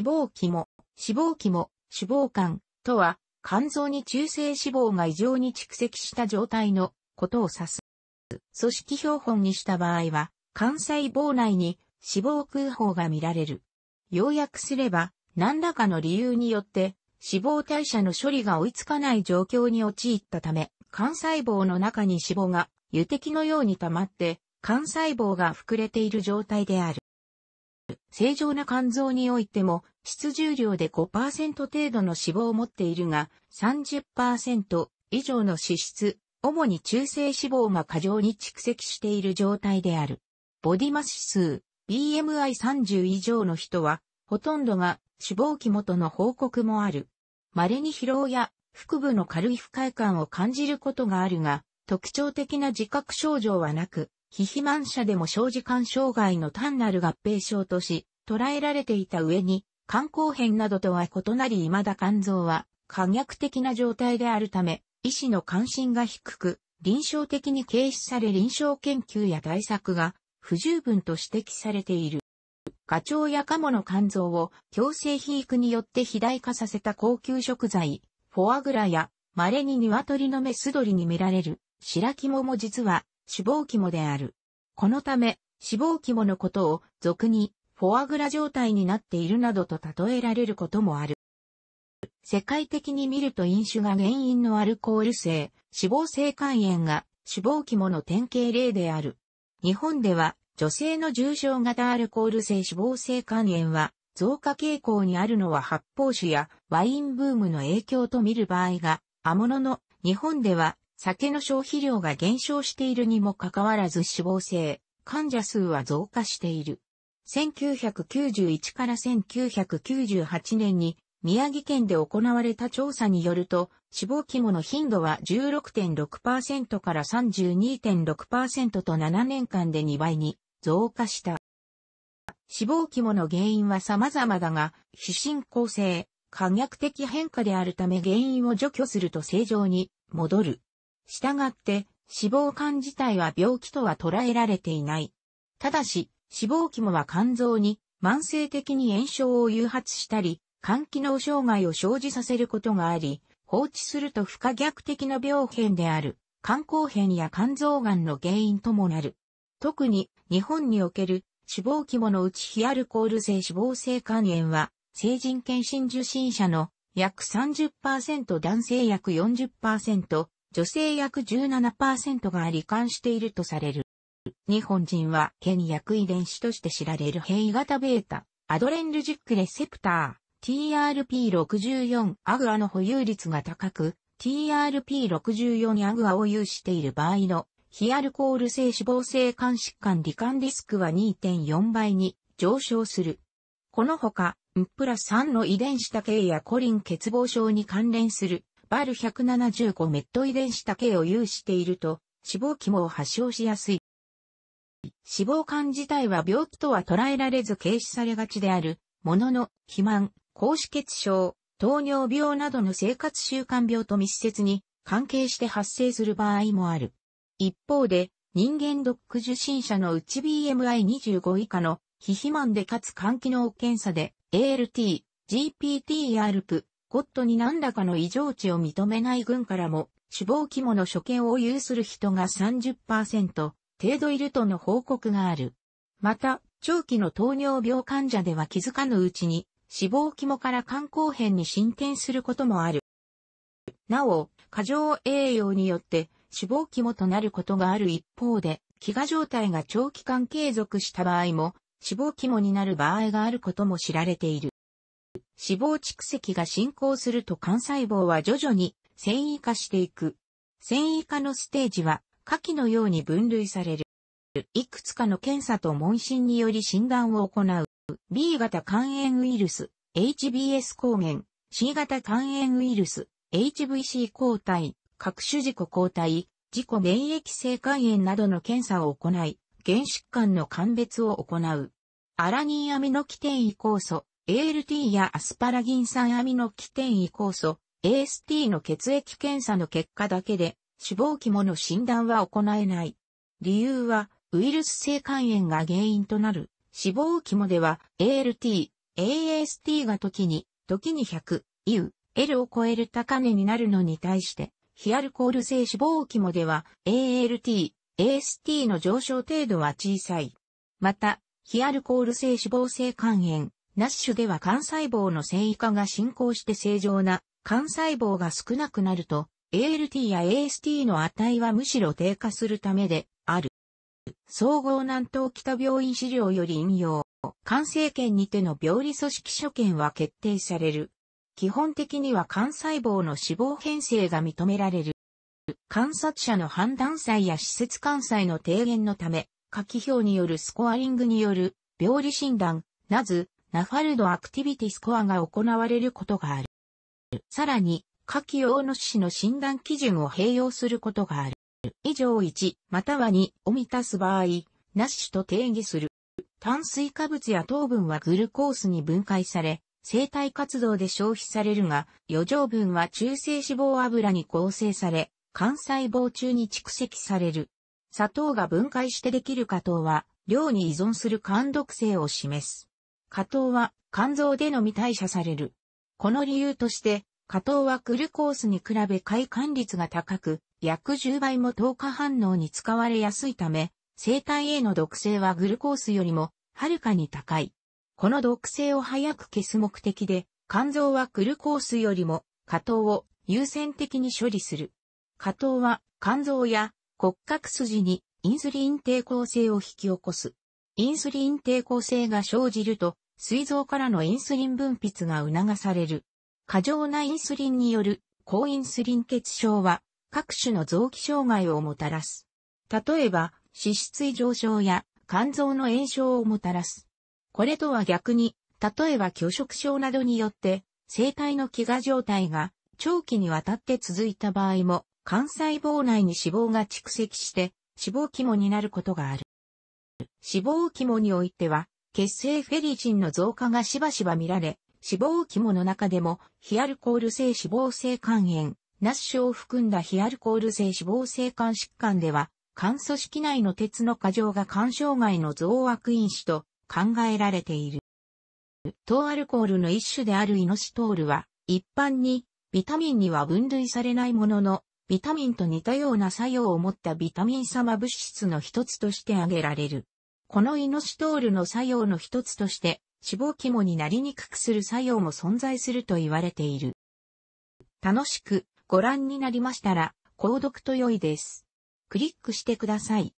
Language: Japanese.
脂肪肝、も、脂肪肝、も、脂肪肝とは、肝臓に中性脂肪が異常に蓄積した状態のことを指す。組織標本にした場合は、肝細胞内に脂肪空砲が見られる。要約すれば、何らかの理由によって、脂肪代謝の処理が追いつかない状況に陥ったため、肝細胞の中に脂肪が油滴のように溜まって、肝細胞が膨れている状態である。正常な肝臓においても、質重量で5%程度の脂肪を持っているが、30%以上の脂質、主に中性脂肪が過剰に蓄積している状態である。ボディマス指数、BMI30 以上の人は、ほとんどが脂肪肝との報告もある。稀に疲労や腹部の軽い不快感を感じることがあるが、特徴的な自覚症状はなく、非肥満者でも小時間障害の単なる合併症とし、捉えられていた上に、肝硬変などとは異なり未だ肝臓は可逆的な状態であるため、医師の関心が低く、臨床的に軽視され臨床研究や対策が不十分と指摘されている。ガチョウやカモの肝臓を強制肥育によって肥大化させた高級食材、フォアグラや稀に鶏のメス鳥に見られる白肝も実は死亡肝である。このため、死亡肝のことを俗にフォアグラ状態になっているなどと例えられることもある。世界的に見ると飲酒が原因のアルコール性、脂肪性肝炎が死亡肝の典型例である。日本では女性の重症型アルコール性脂肪性肝炎は増加傾向にあるのは発泡酒やワインブームの影響と見る場合が、あものの日本では酒の消費量が減少しているにもかかわらず死亡性、患者数は増加している。1991から1998年に宮城県で行われた調査によると、死亡規模の頻度は16.6%から32.6%と7年間で2倍に増加した。死亡規模の原因は様々だが、非進行性、可逆的変化であるため原因を除去すると正常に戻る。従って、死亡肝自体は病気とは捉えられていない。ただし、死亡肝は肝臓に慢性的に炎症を誘発したり、肝機能障害を生じさせることがあり、放置すると不可逆的な病変である、肝硬変や肝臓癌の原因ともなる。特に、日本における死亡肝のうち非アルコール性脂肪性肝炎は、成人検診受診者の約30%男性約40%、女性約17%が罹患しているとされる。日本人は、県薬遺伝子として知られる変異型ベータ、アドレンルジックレセプター、TRP64 アグアの保有率が高く、TRP64 アグアを有している場合の、非アルコール性脂肪性肝疾患罹患リスクは2.4倍に上昇する。このほか、プラス3の遺伝子多形やコリン欠乏症に関連するバル175メット遺伝子だけを有していると、死亡肝を発症しやすい。死亡感自体は病気とは捉えられず軽視されがちである、ものの、肥満、高脂血症、糖尿病などの生活習慣病と密接に関係して発生する場合もある。一方で、人間ドック受診者のうち BMI25 以下の非肥満でかつ肝機能検査で ALT、GPT や a r p ゴッドに何らかの異常値を認めない軍からも、死亡規模の所見を有する人が30%程度いるとの報告がある。また、長期の糖尿病患者では気づかぬうちに、死亡規模から肝硬変に進展することもある。なお、過剰栄養によって死亡肝となることがある一方で、飢餓状態が長期間継続した場合も、死亡肝になる場合があることも知られている。脂肪蓄積が進行すると肝細胞は徐々に繊維化していく。繊維化のステージは下記のように分類される。いくつかの検査と問診により診断を行う。B 型肝炎ウイルス、HBS 抗原、C 型肝炎ウイルス、HVC 抗体、各種自己抗体、自己免疫性肝炎などの検査を行い、原疾患の鑑別を行う。アラニンアミノキテンイ酵素、ALT やアスパラギン酸アミノ基点移酵素、AST の血液検査の結果だけで、死亡肝の診断は行えない。理由は、ウイルス性肝炎が原因となる。死亡肝では、ALT、AST が時に、時に100、U、L を超える高値になるのに対して、非アルコール性亡規肝では ALT、AST の上昇程度は小さい。また、非アルコール性死亡性肝炎、ナッシュでは肝細胞の繊維化が進行して正常な肝細胞が少なくなると、ALT や AST の値はむしろ低下するためである。総合南東北病院資料より引用。肝生検にての病理組織所見は決定される。基本的には肝細胞の死亡編成が認められる。観察者の判断祭や施設関西の提言のため、下記表によるスコアリングによる病理診断、なず、ナファルドアクティビティスコアが行われることがある。さらに、下記用の氏の診断基準を併用することがある。以上1、または2を満たす場合、ナッシュと定義する。炭水化物や糖分はグルコースに分解され、生体活動で消費されるが、余剰分は中性脂肪油に構成され、肝細胞中に蓄積される。砂糖が分解してできる果糖は、量に依存する肝毒性を示す。下糖は肝臓でのみ代謝される。この理由として、下糖はグルコースに比べ快感率が高く、約10倍も糖化反応に使われやすいため、生体への毒性はグルコースよりも、はるかに高い。この毒性を早く消す目的で、肝臓はグルコースよりも、下糖を優先的に処理する。下糖は肝臓や骨格筋にインスリン抵抗性を引き起こす。インスリン抵抗性が生じると、膵臓からのインスリン分泌が促される。過剰なインスリンによる高インスリン血症は各種の臓器障害をもたらす。例えば、脂質異常症や肝臓の炎症をもたらす。これとは逆に、例えば拒食症などによって、生体の飢餓状態が長期にわたって続いた場合も、肝細胞内に脂肪が蓄積して、脂肪肝になることがある。脂肪肝においては、血清フェリチンの増加がしばしば見られ、脂肪肝の中でも、非アルコール性脂肪性肝炎、ナッシュを含んだ非アルコール性脂肪性肝疾患では、肝組織内の鉄の過剰が肝障害の増悪因子と考えられている。糖アルコールの一種であるイノシトールは、一般にビタミンには分類されないものの、ビタミンと似たような作用を持ったビタミン様物質の一つとして挙げられる。このイノシトールの作用の一つとして、脂肪肝になりにくくする作用も存在すると言われている。楽しくご覧になりましたら、購読と良いです。クリックしてください。